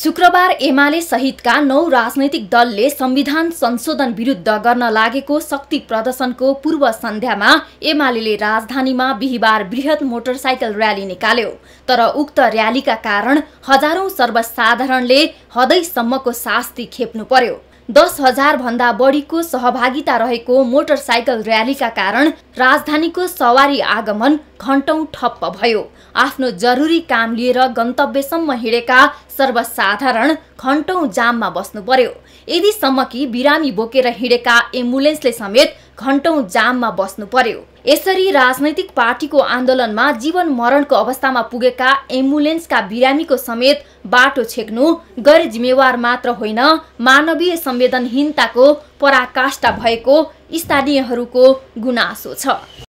शुक्रबार एमाले सहितका नौ राजनैतिक दलले संविधान संशोधन विरुद्ध गर्न लागेको शक्ति प्रदर्शनको पूर्व सन्ध्यामा एमाले राजधानीमा बिहिबार वृहत मोटरसाइकल र्याली निकाल्यो तर उक्त र्यालीका कारण हजारौं सर्वसाधारणले हदैसम्मको शास्ति खेप्नु पर्यो दस हजारभन्दा बढीको सहभागिता रहेको मोटरसाइकल र्यालीका कारण राजधानीको सवारी आगमन घन्टौँ ठप्प भयो आफ्नो जरुरी काम लिएर गन्तव्यसम्म हिँडेका सर्वसाधारण घन्टौँ जाममा बस्नु पर्यो यदिसम्म कि बिरामी बोकेर हिँडेका एम्बुलेन्सले समेत घन्टौँ जाममा बस्नु पर्यो यसरी राजनैतिक पार्टीको आन्दोलनमा जीवन मरणको अवस्थामा पुगेका एम्बुलेन्सका बिरामीको समेत बाटो छेक्नु गैर जिम्मेवार मात्र होइन मानवीय संवेदनहीनताको पराकाष्ठा भएको स्थानीयहरूको गुनासो छ